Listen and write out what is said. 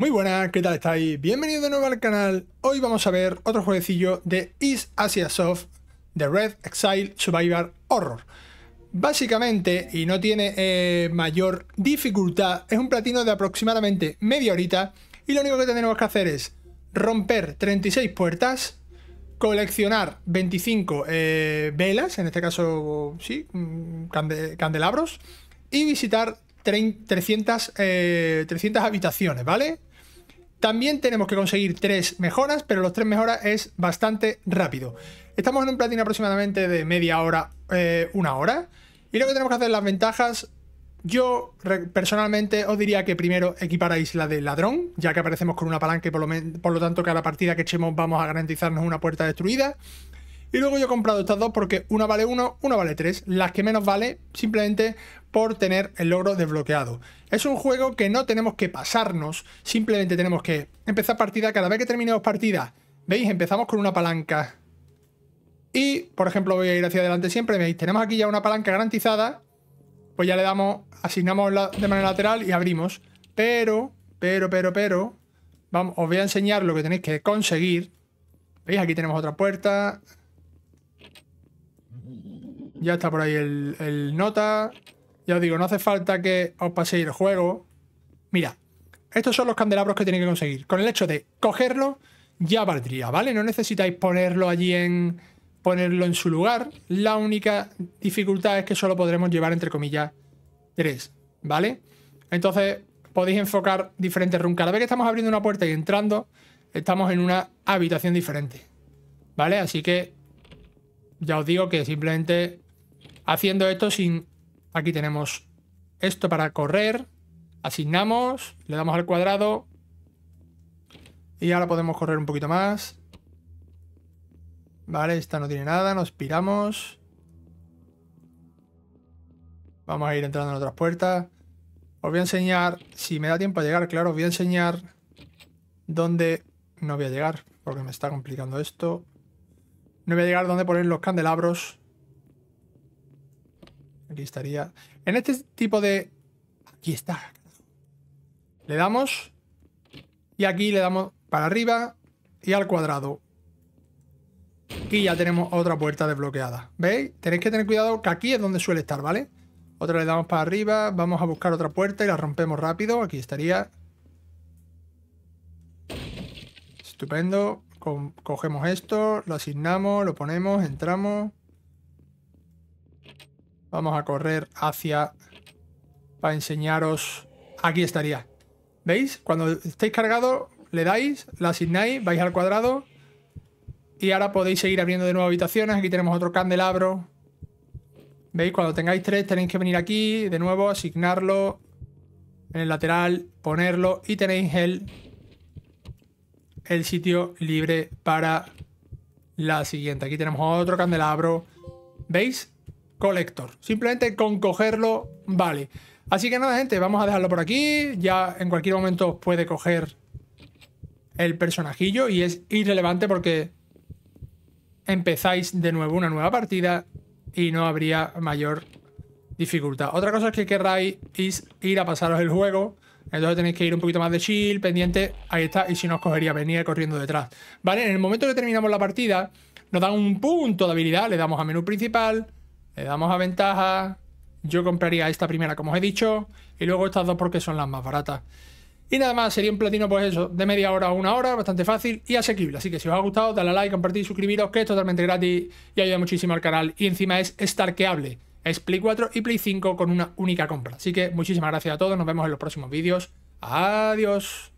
Muy buenas, ¿qué tal estáis? Bienvenidos de nuevo al canal. Hoy vamos a ver otro jueguecillo de East Asia Soft, The Red Exile Survivor Horror. Básicamente, y no tiene eh, mayor dificultad, es un platino de aproximadamente media horita y lo único que tenemos que hacer es romper 36 puertas, coleccionar 25 eh, velas, en este caso, sí, mm, candelabros, y visitar 300 eh, habitaciones, ¿vale? También tenemos que conseguir tres mejoras, pero los tres mejoras es bastante rápido. Estamos en un platino aproximadamente de media hora, eh, una hora. Y lo que tenemos que hacer las ventajas, yo personalmente os diría que primero equiparáis la de ladrón, ya que aparecemos con una palanca y por lo, tanto cada partida que echemos vamos a garantizarnos una puerta destruida. Y luego yo he comprado estas dos porque una vale uno una vale tres Las que menos vale, simplemente por tener el logro desbloqueado. Es un juego que no tenemos que pasarnos, simplemente tenemos que empezar partida. Cada vez que terminemos partida, ¿veis? Empezamos con una palanca. Y, por ejemplo, voy a ir hacia adelante siempre, ¿veis? Tenemos aquí ya una palanca garantizada. Pues ya le damos, asignamos de manera lateral y abrimos. Pero, pero, pero, pero, vamos, os voy a enseñar lo que tenéis que conseguir. ¿Veis? Aquí tenemos otra puerta. Ya está por ahí el nota. Ya os digo, no hace falta que os paséis el juego. Mira, estos son los candelabros que tenéis que conseguir. Con el hecho de cogerlo, ya valdría, ¿vale? No necesitáis ponerlo allí en... ponerlo en su lugar. La única dificultad es que solo podremos llevar, entre comillas, tres, ¿vale? Entonces, podéis enfocar diferentes run. Cada vez que estamos abriendo una puerta y entrando, estamos en una habitación diferente, ¿vale? Así que ya os digo que simplemente haciendo esto sin Aquí tenemos esto para correr. Asignamos, le damos al cuadrado. Y ahora podemos correr un poquito más. Vale, esta no tiene nada, nos piramos. Vamos a ir entrando en otras puertas. Os voy a enseñar, si me da tiempo a llegar, claro, os voy a enseñar dónde no voy a llegar, porque me está complicando esto. No voy a llegar dónde poner los candelabros Aquí estaría. En este tipo de... Aquí está. Le damos. Y aquí le damos para arriba y al cuadrado. Y ya tenemos otra puerta desbloqueada. ¿Veis? Tenéis que tener cuidado que aquí es donde suele estar, ¿vale? Otra le damos para arriba. Vamos a buscar otra puerta y la rompemos rápido. Aquí estaría. Estupendo. cogemos esto, lo asignamos, lo ponemos, entramos. Vamos a correr hacia... Para enseñaros... Aquí estaría. ¿Veis? Cuando estéis cargado le dais, la asignáis, vais al cuadrado. Y ahora podéis seguir abriendo de nuevo habitaciones. Aquí tenemos otro candelabro. ¿Veis? Cuando tengáis tres tenéis que venir aquí, de nuevo, asignarlo en el lateral, ponerlo y tenéis el, el sitio libre para la siguiente. Aquí tenemos otro candelabro. ¿Veis? Collector. Simplemente con cogerlo, vale. Así que nada, gente, vamos a dejarlo por aquí. Ya en cualquier momento puede coger el personajillo y es irrelevante porque empezáis de nuevo una nueva partida y no habría mayor dificultad. Otra cosa es que querráis ir a pasaros el juego. Entonces tenéis que ir un poquito más de chill, pendiente. Ahí está. Y si no os cogería, venía corriendo detrás. Vale, en el momento que terminamos la partida, nos dan un punto de habilidad. Le damos a menú principal le damos a ventaja. Yo compraría esta primera, como os he dicho. Y luego estas dos porque son las más baratas. Y nada más, sería un platino, pues eso, de media hora a una hora, bastante fácil y asequible. Así que si os ha gustado, dale a like, compartir, suscribiros, que es totalmente gratis y ayuda muchísimo al canal. Y encima es starkeable. Es Play 4 y Play 5 con una única compra. Así que muchísimas gracias a todos, nos vemos en los próximos vídeos. Adiós.